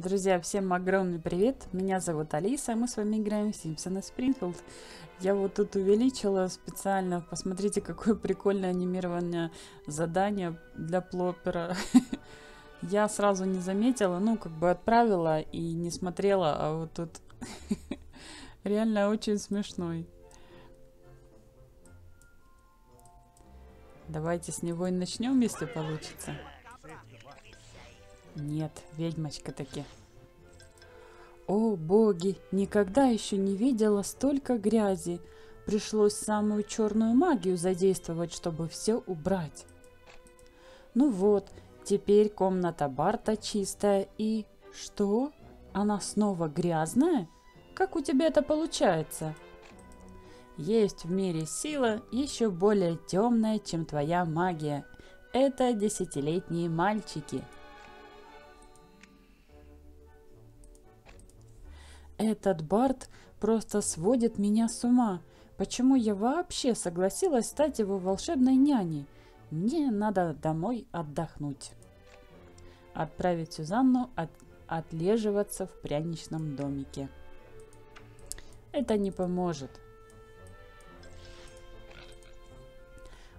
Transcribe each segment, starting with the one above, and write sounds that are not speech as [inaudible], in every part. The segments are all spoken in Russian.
Друзья, всем огромный привет! Меня зовут Алиса, а мы с вами играем в Симпсона Спрингфилд. Я вот тут увеличила специально, посмотрите, какое прикольное анимированное задание для плопера. [laughs] Я сразу не заметила, ну, как бы отправила и не смотрела, а вот тут [laughs] реально очень смешной. Давайте с него и начнем, если получится. Нет, ведьмочка таки. О, боги, никогда еще не видела столько грязи. Пришлось самую черную магию задействовать, чтобы все убрать. Ну вот, теперь комната Барта чистая и... Что? Она снова грязная? Как у тебя это получается? Есть в мире сила еще более темная, чем твоя магия. Это десятилетние мальчики – Этот Барт просто сводит меня с ума. Почему я вообще согласилась стать его волшебной няней? Мне надо домой отдохнуть. Отправить Сюзанну от... отлеживаться в пряничном домике. Это не поможет.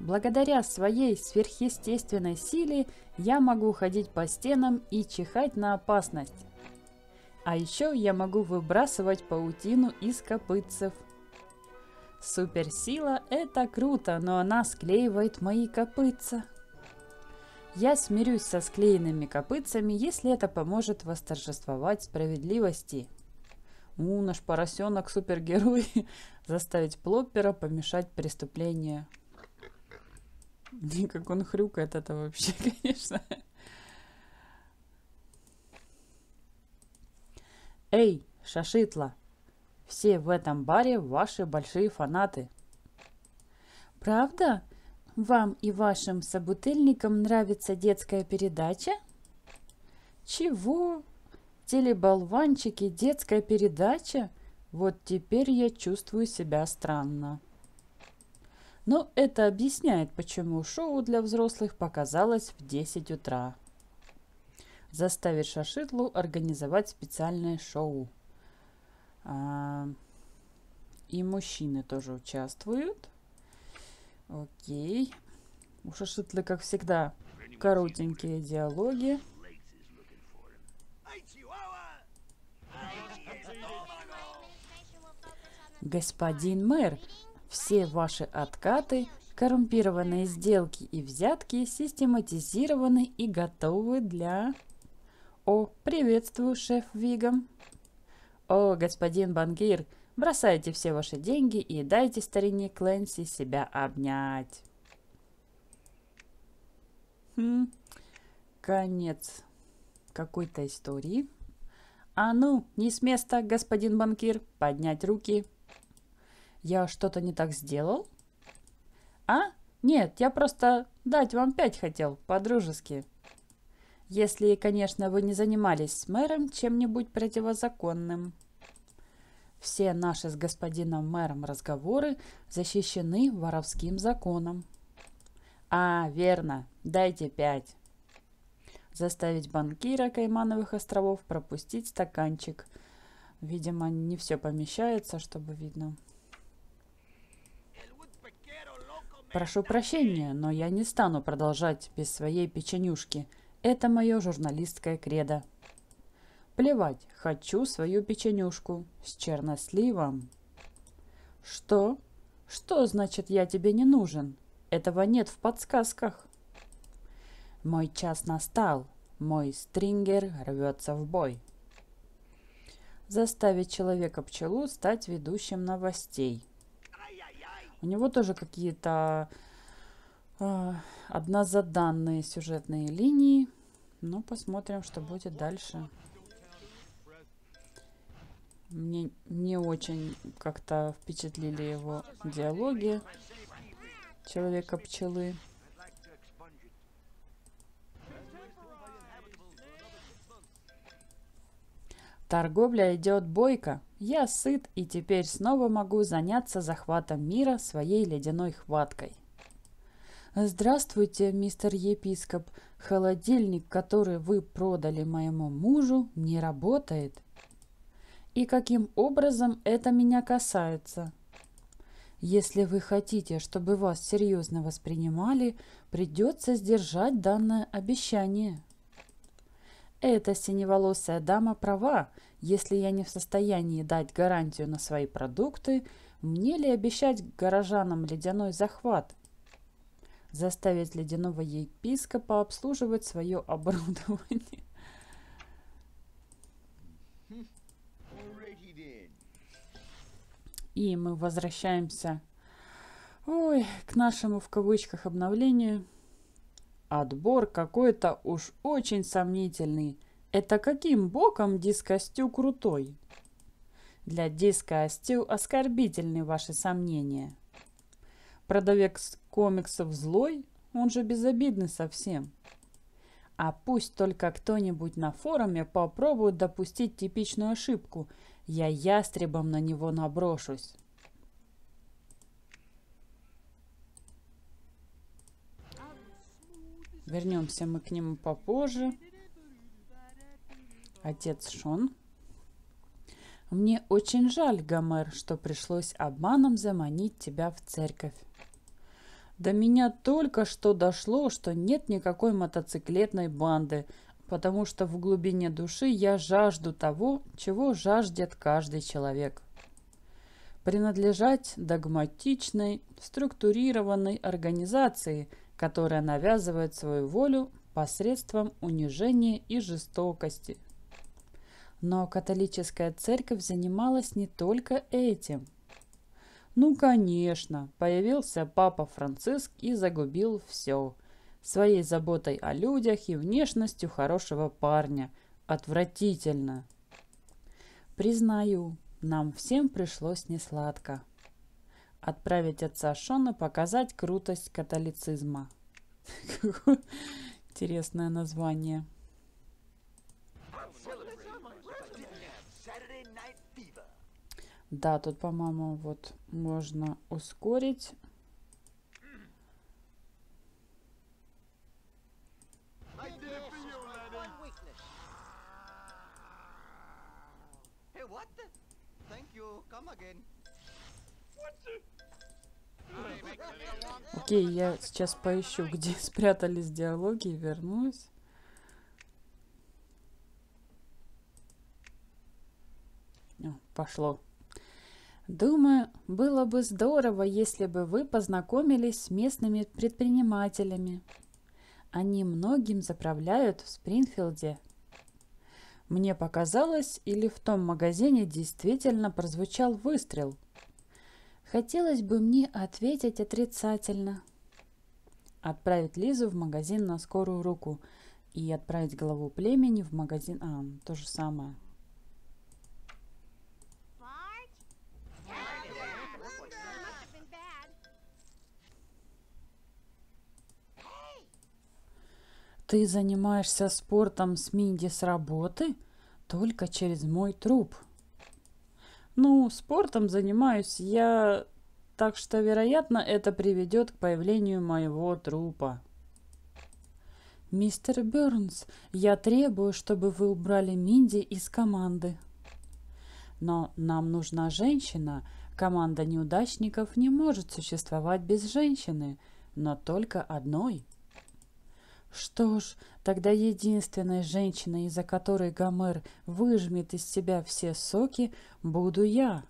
Благодаря своей сверхъестественной силе я могу ходить по стенам и чихать на опасность. А еще я могу выбрасывать паутину из копытцев. Суперсила – это круто, но она склеивает мои копытца. Я смирюсь со склеенными копытцами, если это поможет восторжествовать справедливости. У, наш поросенок супергерой. [laughs] Заставить Плоппера помешать преступлению. И как он хрюкает это вообще, [laughs] конечно. Эй, Шашитла! Все в этом баре ваши большие фанаты. Правда? Вам и вашим собутыльникам нравится детская передача? Чего? Телеболванчики, детская передача? Вот теперь я чувствую себя странно. Но это объясняет, почему шоу для взрослых показалось в 10 утра заставить Шашитлу организовать специальное шоу. А, и мужчины тоже участвуют. Окей. У Шашитлы, как всегда, коротенькие диалоги. Господин мэр, все ваши откаты, коррумпированные сделки и взятки систематизированы и готовы для... О, приветствую, шеф Вигом. О, господин банкир, бросайте все ваши деньги и дайте старине Кленси себя обнять. Хм, конец какой-то истории. А ну, не с места, господин банкир, поднять руки. Я что-то не так сделал? А? Нет, я просто дать вам пять хотел, по-дружески. Если, конечно, вы не занимались с мэром чем-нибудь противозаконным. Все наши с господином мэром разговоры защищены воровским законом. А, верно, дайте пять. Заставить банкира Каймановых островов пропустить стаканчик. Видимо, не все помещается, чтобы видно. Прошу прощения, но я не стану продолжать без своей печенюшки. Это мое журналистское кредо. Плевать, хочу свою печенюшку с черносливом. Что? Что значит я тебе не нужен? Этого нет в подсказках. Мой час настал. Мой стрингер рвется в бой. Заставить человека-пчелу стать ведущим новостей. У него тоже какие-то а, однозаданные сюжетные линии. Ну, посмотрим, что будет дальше. Мне не очень как-то впечатлили его диалоги Человека-пчелы. Торговля идет бойко. Я сыт и теперь снова могу заняться захватом мира своей ледяной хваткой. «Здравствуйте, мистер епископ. Холодильник, который вы продали моему мужу, не работает». «И каким образом это меня касается?» Если вы хотите, чтобы вас серьезно воспринимали, придется сдержать данное обещание. Эта синеволосая дама права. Если я не в состоянии дать гарантию на свои продукты, мне ли обещать горожанам ледяной захват? заставить ледяного епископа обслуживать свое оборудование. И мы возвращаемся ой, к нашему в кавычках обновлению. Отбор какой-то уж очень сомнительный. Это каким боком дискостю крутой? Для дискостю оскорбительны ваши сомнения. Продавец комиксов злой, он же безобидный совсем. А пусть только кто-нибудь на форуме попробует допустить типичную ошибку. Я ястребом на него наброшусь. Вернемся мы к нему попозже. Отец Шон. Мне очень жаль, Гомер, что пришлось обманом заманить тебя в церковь. До меня только что дошло, что нет никакой мотоциклетной банды, потому что в глубине души я жажду того, чего жаждет каждый человек. Принадлежать догматичной, структурированной организации, которая навязывает свою волю посредством унижения и жестокости, но католическая церковь занималась не только этим. Ну, конечно, появился папа Франциск и загубил все. Своей заботой о людях и внешностью хорошего парня. Отвратительно. Признаю, нам всем пришлось несладко. Отправить отца Шона показать крутость католицизма. [laughs] Интересное название. Да, тут, по-моему, вот можно ускорить. Окей, okay, я сейчас поищу, где [laughs] спрятались диалоги и вернусь. О, пошло. Думаю, было бы здорово, если бы вы познакомились с местными предпринимателями. Они многим заправляют в Спрингфилде. Мне показалось, или в том магазине действительно прозвучал выстрел. Хотелось бы мне ответить отрицательно. Отправить Лизу в магазин на скорую руку и отправить главу племени в магазин... А, то же самое. Ты занимаешься спортом с Минди с работы? Только через мой труп. Ну, спортом занимаюсь я, так что, вероятно, это приведет к появлению моего трупа. «Мистер Бернс, я требую, чтобы вы убрали Минди из команды». «Но нам нужна женщина. Команда неудачников не может существовать без женщины, но только одной». Что ж, тогда единственной женщиной, из-за которой Гомер выжмет из себя все соки, буду я.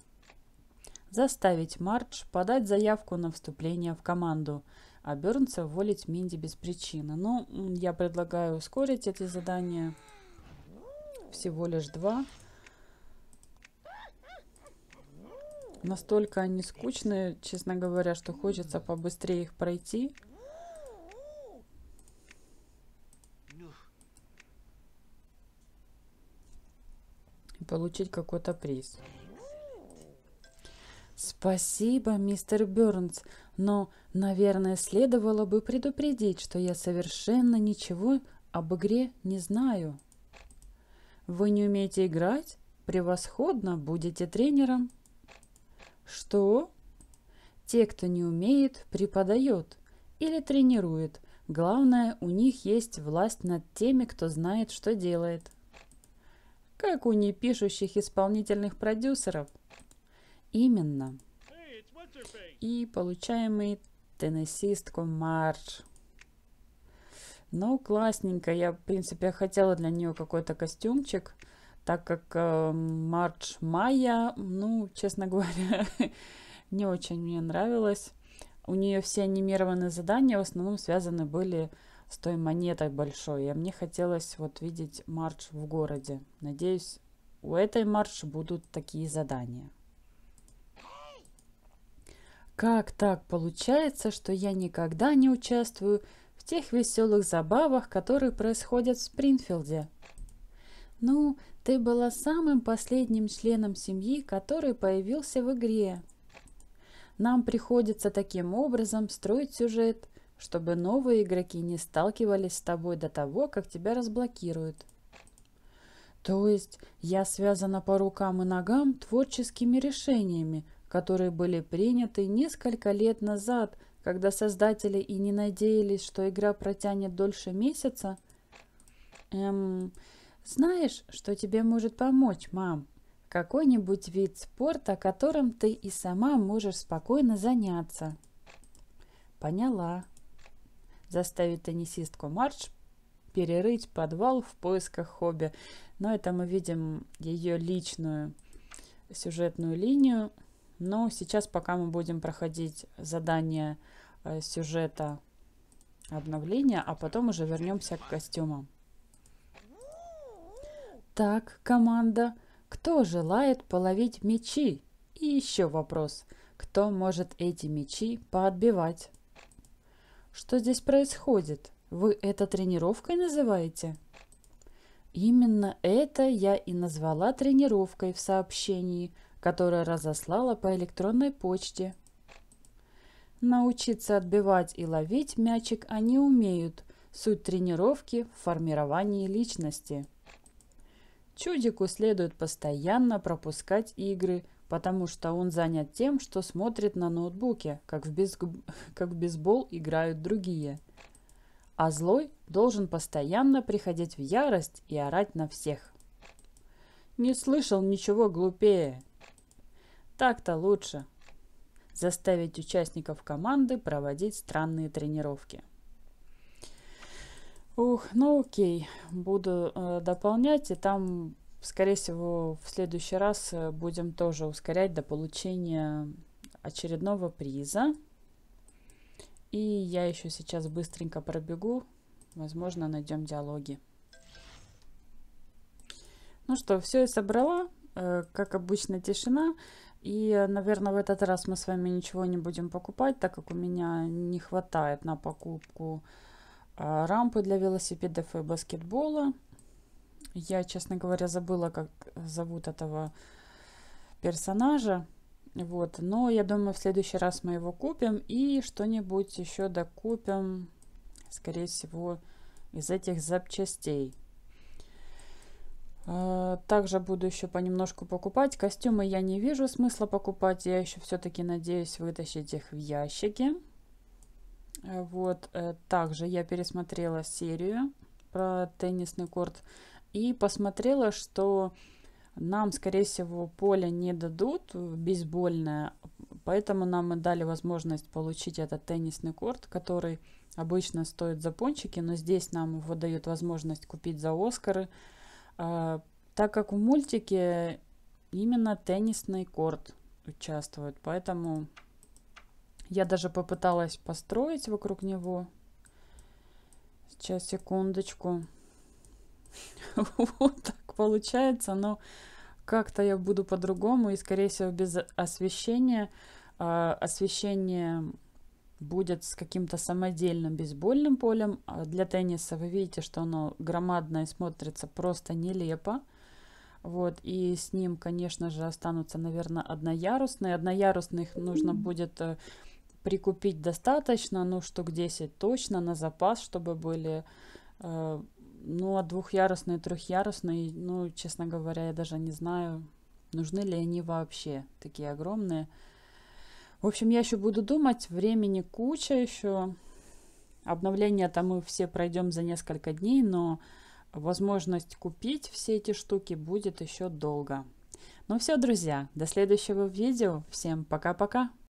Заставить Мардж подать заявку на вступление в команду, а Бернса уволить Минди без причины. Но ну, я предлагаю ускорить эти задания. Всего лишь два. Настолько они скучные, честно говоря, что хочется побыстрее их пройти. получить какой-то приз. Спасибо, мистер Бернс, но, наверное, следовало бы предупредить, что я совершенно ничего об игре не знаю. Вы не умеете играть? Превосходно, будете тренером. Что? Те, кто не умеет, преподает или тренирует. Главное, у них есть власть над теми, кто знает, что делает как у непишущих исполнительных продюсеров. Именно. И получаемый теннисистку Марш. Ну, классненько. Я, в принципе, хотела для нее какой-то костюмчик, так как э, Марч Майя, ну, честно [laughs] говоря, не очень мне нравилось. У нее все анимированные задания в основном связаны были с той монетой большой. И мне хотелось вот видеть марш в городе. Надеюсь, у этой марш будут такие задания. Как так получается, что я никогда не участвую в тех веселых забавах, которые происходят в Спрингфилде? Ну, ты была самым последним членом семьи, который появился в игре. Нам приходится таким образом строить сюжет – чтобы новые игроки не сталкивались с тобой до того, как тебя разблокируют. То есть я связана по рукам и ногам творческими решениями, которые были приняты несколько лет назад, когда создатели и не надеялись, что игра протянет дольше месяца? Эм, знаешь, что тебе может помочь, мам? Какой-нибудь вид спорта, которым ты и сама можешь спокойно заняться. Поняла, заставить теннисистку Марч перерыть подвал в поисках хобби. Но это мы видим ее личную сюжетную линию. Но сейчас пока мы будем проходить задание э, сюжета обновления, а потом уже вернемся к костюмам. Так, команда, кто желает половить мечи? И еще вопрос, кто может эти мечи поотбивать? Что здесь происходит? Вы это тренировкой называете? Именно это я и назвала тренировкой в сообщении, которое разослала по электронной почте. Научиться отбивать и ловить мячик они умеют. Суть тренировки в формировании личности. Чудику следует постоянно пропускать игры – потому что он занят тем, что смотрит на ноутбуке, как в, без... [laughs] как в бейсбол играют другие. А злой должен постоянно приходить в ярость и орать на всех. Не слышал ничего глупее. Так-то лучше. Заставить участников команды проводить странные тренировки. Ух, ну окей, буду э, дополнять, и там Скорее всего, в следующий раз э, будем тоже ускорять до получения очередного приза. И я еще сейчас быстренько пробегу. Возможно, найдем диалоги. Ну что, все я собрала. Э, как обычно, тишина. И, наверное, в этот раз мы с вами ничего не будем покупать, так как у меня не хватает на покупку а, рампы для велосипедов и баскетбола. Я, честно говоря, забыла, как зовут этого персонажа. Вот, но я думаю, в следующий раз мы его купим и что-нибудь еще докупим, скорее всего, из этих запчастей. А, также буду еще понемножку покупать. Костюмы я не вижу смысла покупать. Я еще все-таки надеюсь вытащить их в ящики. Вот. Э, также я пересмотрела серию про теннисный корт и посмотрела, что нам, скорее всего, поле не дадут э, бейсбольное, поэтому нам и дали возможность получить этот теннисный корт, который обычно стоит за пончики, но здесь нам его дают возможность купить за Оскары, а, так как в мультике именно теннисный корт участвует, поэтому я даже попыталась построить вокруг него. Сейчас, секундочку. [laughs] вот так получается, но как-то я буду по-другому, и, скорее всего, без освещения. А, освещение будет с каким-то самодельным бейсбольным полем. А для тенниса вы видите, что оно громадное и смотрится просто нелепо. Вот, и с ним, конечно же, останутся, наверное, одноярусные. Одноярусных нужно будет э, прикупить достаточно, ну штук 10 точно на запас, чтобы были э, ну, а двухъярусные, трехъярусные, ну, честно говоря, я даже не знаю, нужны ли они вообще такие огромные. В общем, я еще буду думать, времени куча еще. Обновления там мы все пройдем за несколько дней, но возможность купить все эти штуки будет еще долго. Ну все, друзья, до следующего видео. Всем пока-пока!